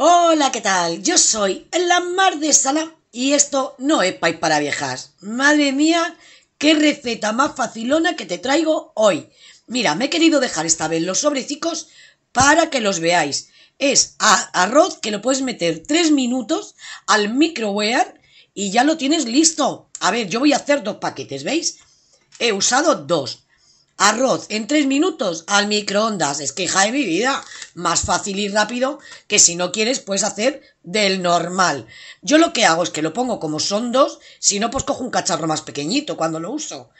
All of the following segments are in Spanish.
Hola, ¿qué tal? Yo soy la Mar de Sala y esto no es país para viejas. Madre mía, qué receta más facilona que te traigo hoy. Mira, me he querido dejar esta vez los sobrecicos para que los veáis. Es arroz que lo puedes meter 3 minutos al microware y ya lo tienes listo. A ver, yo voy a hacer dos paquetes, ¿veis? He usado dos. Arroz en tres minutos al microondas. Es hija de mi vida. Más fácil y rápido que si no quieres puedes hacer del normal. Yo lo que hago es que lo pongo como son dos, si no pues cojo un cacharro más pequeñito cuando lo uso.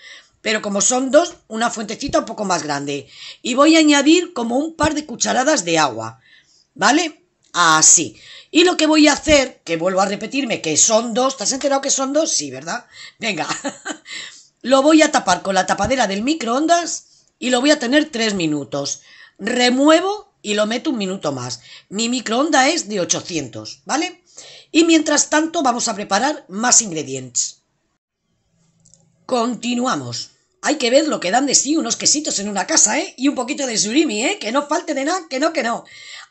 Pero como son dos, una fuentecita un poco más grande. Y voy a añadir como un par de cucharadas de agua. ¿Vale? Así. Y lo que voy a hacer, que vuelvo a repetirme, que son dos, ¿estás enterado que son dos? Sí, ¿verdad? Venga. Lo voy a tapar con la tapadera del microondas y lo voy a tener tres minutos. Remuevo y lo meto un minuto más. Mi microonda es de 800, ¿vale? Y mientras tanto vamos a preparar más ingredientes. Continuamos. Hay que ver lo que dan de sí unos quesitos en una casa, ¿eh? Y un poquito de surimi, ¿eh? Que no falte de nada, que no, que no.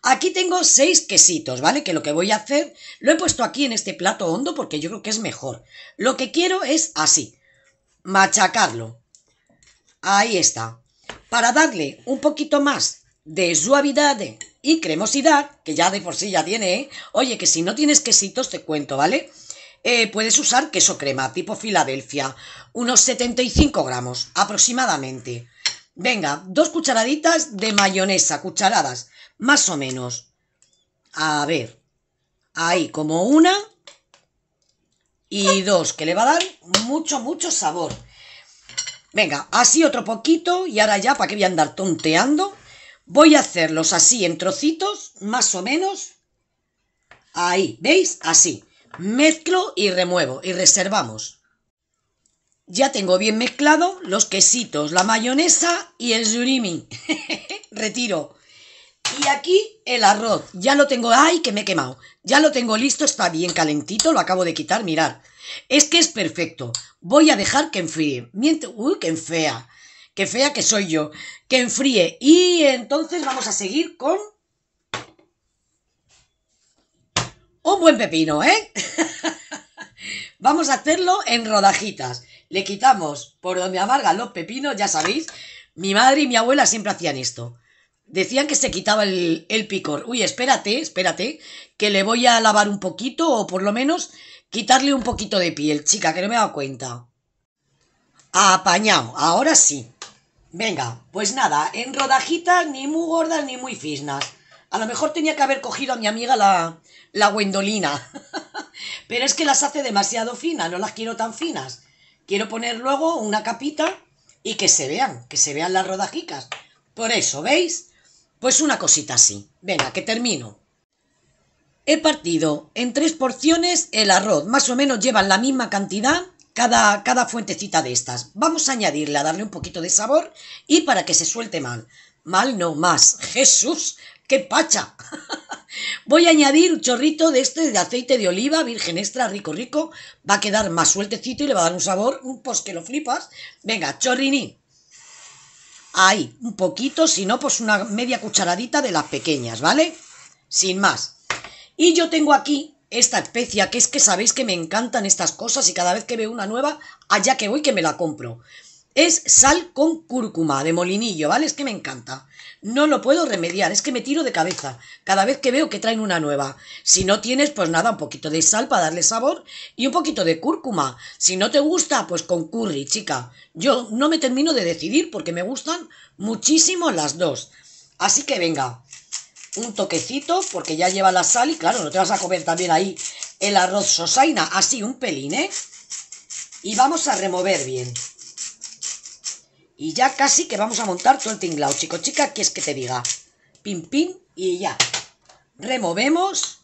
Aquí tengo seis quesitos, ¿vale? Que lo que voy a hacer lo he puesto aquí en este plato hondo porque yo creo que es mejor. Lo que quiero es así machacarlo. Ahí está. Para darle un poquito más de suavidad y cremosidad, que ya de por sí ya tiene, ¿eh? Oye, que si no tienes quesitos, te cuento, ¿vale? Eh, puedes usar queso crema tipo Filadelfia, unos 75 gramos aproximadamente. Venga, dos cucharaditas de mayonesa, cucharadas, más o menos. A ver, ahí como una y dos, que le va a dar mucho, mucho sabor. Venga, así otro poquito y ahora ya, ¿para que voy a andar tonteando? Voy a hacerlos así en trocitos, más o menos. Ahí, ¿veis? Así. Mezclo y remuevo y reservamos. Ya tengo bien mezclado los quesitos, la mayonesa y el surimi. Retiro. Y aquí el arroz. Ya lo tengo. ¡Ay, que me he quemado! Ya lo tengo listo, está bien calentito, lo acabo de quitar, Mirar, Es que es perfecto. Voy a dejar que enfríe. Miente, ¡Uy, qué fea, ¡Qué fea que soy yo! Que enfríe. Y entonces vamos a seguir con... Un buen pepino, ¿eh? vamos a hacerlo en rodajitas. Le quitamos por donde amargan los pepinos, ya sabéis. Mi madre y mi abuela siempre hacían esto. Decían que se quitaba el, picor. Uy, espérate, espérate, que le voy a lavar un poquito o por lo menos quitarle un poquito de piel, chica, que no me he dado cuenta. Apañado, ahora sí. Venga, pues nada, en rodajitas ni muy gordas ni muy fisnas. A lo mejor tenía que haber cogido a mi amiga la, la Pero es que las hace demasiado finas, no las quiero tan finas. Quiero poner luego una capita y que se vean, que se vean las rodajicas. Por eso, ¿veis? Pues una cosita así. Venga, que termino. He partido en tres porciones el arroz. Más o menos llevan la misma cantidad cada, cada fuentecita de estas. Vamos a añadirle, a darle un poquito de sabor y para que se suelte mal. Mal no más. Jesús, qué pacha. Voy a añadir un chorrito de este de aceite de oliva virgen extra, rico, rico. Va a quedar más sueltecito y le va a dar un sabor, un pues que lo flipas. Venga, chorrini. Ahí, un poquito, si no, pues una media cucharadita de las pequeñas, ¿vale? Sin más. Y yo tengo aquí esta especia, que es que sabéis que me encantan estas cosas y cada vez que veo una nueva, allá que voy que me la compro es sal con cúrcuma de molinillo, ¿vale? Es que me encanta. No lo puedo remediar, es que me tiro de cabeza cada vez que veo que traen una nueva. Si no tienes, pues nada, un poquito de sal para darle sabor y un poquito de cúrcuma. Si no te gusta, pues con curry, chica. Yo no me termino de decidir porque me gustan muchísimo las dos. Así que venga, un toquecito porque ya lleva la sal y claro, no te vas a comer también ahí el arroz sosaina, así un pelín, ¿eh? Y vamos a remover bien. Y ya casi que vamos a montar todo el tinglao, chico, chica, ¿qué es que te diga? Pim, pim y ya. Removemos.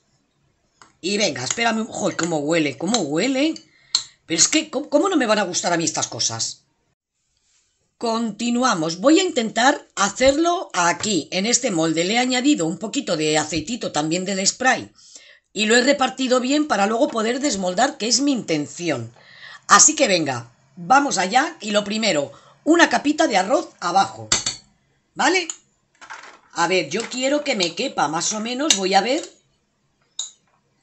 Y venga, espérame un... Joder, cómo huele, cómo huele. Pero es que, ¿cómo no me van a gustar a mí estas cosas? Continuamos. Voy a intentar hacerlo aquí, en este molde. Le he añadido un poquito de aceitito también del spray. Y lo he repartido bien para luego poder desmoldar, que es mi intención. Así que venga, vamos allá. Y lo primero, una capita de arroz abajo. ¿Vale? A ver, yo quiero que me quepa, más o menos, voy a ver.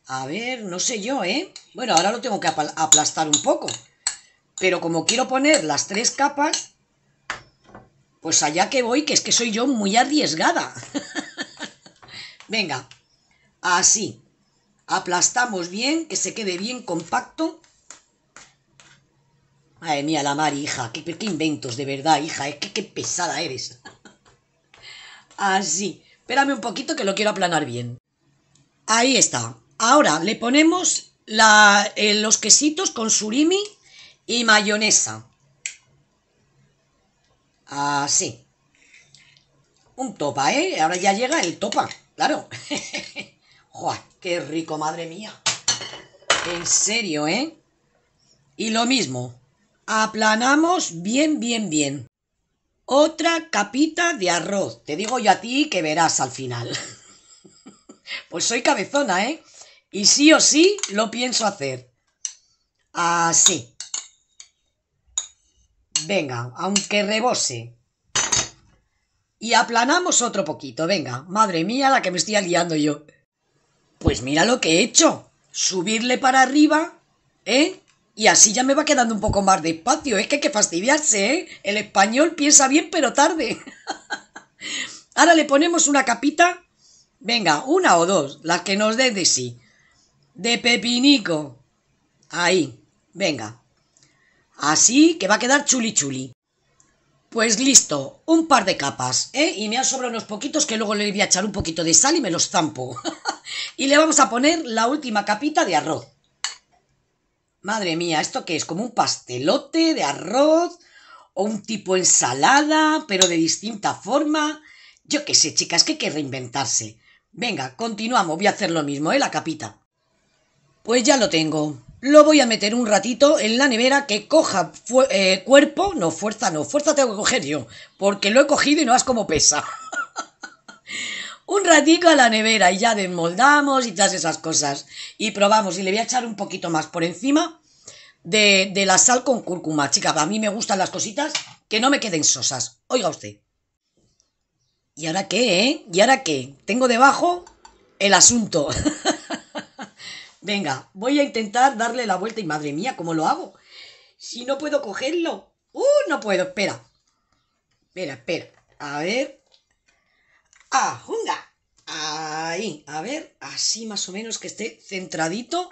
A ver, no sé yo, ¿eh? Bueno, ahora lo tengo que aplastar un poco. Pero como quiero poner las tres capas, pues allá que voy, que es que soy yo muy arriesgada. Venga, así. Aplastamos bien, que se quede bien compacto. Madre mía, la mar hija, qué, inventos, de verdad, hija, es que qué pesada eres. Así, espérame un poquito que lo quiero aplanar bien. Ahí está. Ahora le ponemos eh, los quesitos con surimi y mayonesa. Así. Un topa, ¿eh? Ahora ya llega el topa, claro. ¡Qué rico, madre mía! En serio, ¿eh? Y lo mismo, Aplanamos bien, bien, bien. Otra capita de arroz. Te digo yo a ti que verás al final. pues soy cabezona, ¿eh? Y sí o sí lo pienso hacer. Así. Venga, aunque rebose. Y aplanamos otro poquito, venga. Madre mía, la que me estoy aliando yo. Pues mira lo que he hecho. Subirle para arriba, ¿eh? Y así ya me va quedando un poco más de espacio. Es que hay que fastidiarse, ¿eh? El español piensa bien, pero tarde. Ahora le ponemos una capita. Venga, una o dos, las que nos dé de sí. De pepinico. Ahí, venga. Así que va a quedar chuli chuli. Pues listo, un par de capas, ¿eh? Y me han sobrado unos poquitos que luego le voy a echar un poquito de sal y me los zampo. y le vamos a poner la última capita de arroz. Madre mía, ¿esto qué es? ¿Como un pastelote de arroz? ¿O un tipo ensalada, pero de distinta forma? Yo qué sé, chicas, que hay que reinventarse. Venga, continuamos, voy a hacer lo mismo, ¿eh? La capita. Pues ya lo tengo. Lo voy a meter un ratito en la nevera que coja eh, cuerpo, no fuerza, no fuerza tengo que coger yo, porque lo he cogido y no es como pesa. un ratico a la nevera y ya desmoldamos y todas esas cosas. Y probamos y le voy a echar un poquito más por encima de, de la sal con cúrcuma. Chica, a mí me gustan las cositas que no me queden sosas. Oiga usted. ¿Y ahora qué, eh? ¿Y ahora qué? Tengo debajo el asunto. Venga, voy a intentar darle la vuelta y madre mía, ¿cómo lo hago? Si no puedo cogerlo. ¡Uh, no puedo! Espera. Espera, espera. A ver, ajunga. Ahí, a ver, así más o menos que esté centradito.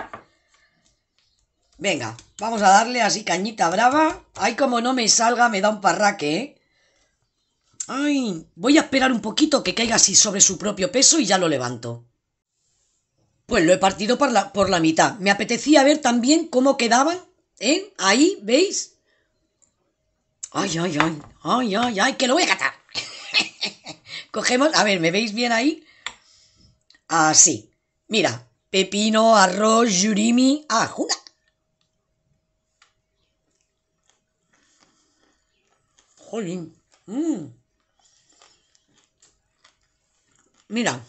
Venga, vamos a darle así cañita brava. Ay, como no me salga, me da un parraque, ¿eh? Ay, voy a esperar un poquito que caiga así sobre su propio peso y ya lo levanto. Pues lo he partido por la, por la mitad. Me apetecía ver también cómo quedaban, ¿eh? Ahí, ¿veis? Ay, ay, ay, ay, ay, ay, que lo voy a catar. Cogemos, a ver, ¿me veis bien ahí? Así. Mira, pepino, arroz, yurimi, ajuna. Ah, Jolín. Mm. Mira.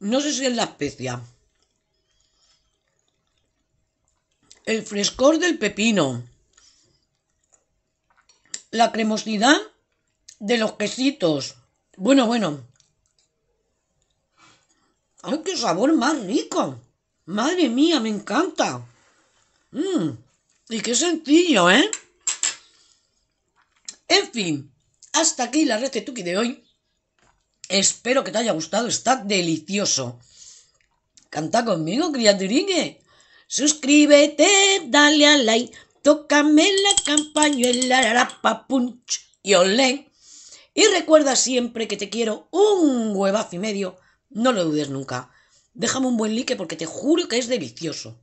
No sé si es la especia. El frescor del pepino la cremosidad de los quesitos. Bueno, bueno. ¡Ay, qué sabor más rico! ¡Madre mía, me encanta! ¡Mmm! y qué sencillo, ¿eh? En fin, hasta aquí la receta de hoy. Espero que te haya gustado, está delicioso. Canta conmigo, criaturique. Suscríbete, dale al like Tócame la campañuela, la punch, y olé. Y recuerda siempre que te quiero un huevazo y medio. No lo dudes nunca. Déjame un buen like porque te juro que es delicioso.